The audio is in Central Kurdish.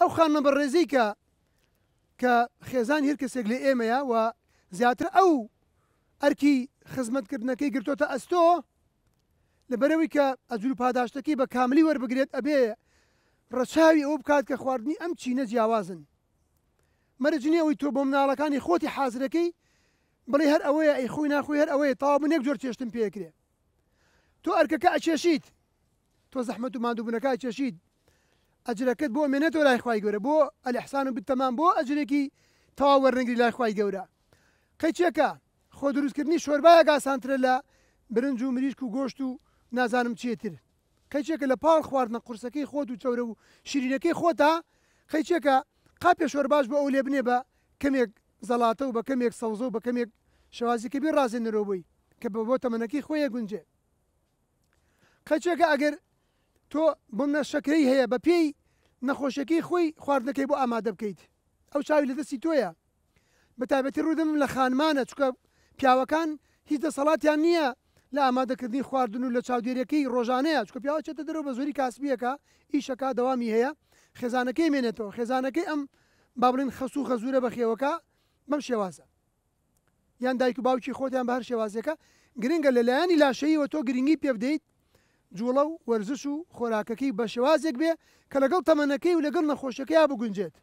ئەو خانە بەڕێزی کە کە خێزان هیر کەسێک لە ئێمەیە و زیاتر ئەو ئەرکی خزمەتکردنەکەی گرتوۆتە ئەستۆ لەبەرەوەی کە ئەجل پاداشتەکەی بە کاملی وەربگرێت ئەبێ ڕەچاوی ئەو بکات کە خواردنی ئەم چینە جیاوازن مەرجنی ئەوی تۆ بۆ مناڵەکانی خۆتی حازرەکەی بڵێ هەر ئەوەیە ئەی خۆی ناخۆی هەر ئەوەیە تاوا من یەک جۆر چێشتم پێکرێ تۆ ئەرکەکە ئەچێشیت تۆ زەحمە و مادووبنەکە چێشید ئەجرەکەت بۆ مێنێتەوە لای خخوای گەورە بۆ ئەلحسان و بتەمان بۆ ئەجرێکی تاوەڕنگری لای خخوای گەورە قەچێکە خۆ دروستکردنی شۆربایەک ئاسانترە لە برنج و مریشک و گۆشت و نازانم چێتر قەچێکە لە پاڵ خواردنە قورسەکەی خۆت و چەورە و شیرینەکەی خۆتا قەچێکە قاپێ شۆرباش بۆ ئەو لێ بنێ بە کەمێک زەڵاتە و بە کەمێک سەوزە و بە کەمێک شوازیکە بی ڕازێ نەرۆبووی کە بە بۆ تەمەنەکەی خۆیە گونجێ قەچێکە ئەگەر تۆ بۆم نەشەکەی هەیە بە پێی نەخۆشەکەی خۆی خواردنەکەی بۆ ئامادە بکەیت ئەو چاوی لە دەستی تۆیە بەتابەتی ڕوودم لە خانمانە چکە پیاوەکان هیچ دەسەڵاتیان نییە لە ئامادەکردنی خواردن و لە چاودێریەکەی ڕۆژانەیە چکە پیاوەچێتە دەرەوە بە زۆری کاسبیەکە ئیشەکە دەوامی هەیە خێزانەکەی مێنێتەوە خێزانەکەی ئەم با بڵین خەسو و خەزورە بە خێوەکە بەم شێوازە یان دایک و باوکی خۆتیان بە هەر شێوازەکە گرنگە لەلایانی لاشەیەوە تۆ گرنگی پێ بدەیت جوڵە و وەرزش و خۆراکەکەی بە شێوازێک بێ کە لەگەڵ تەمەنەکەی و لەگەڵ نەخۆشەکەی بگونجێت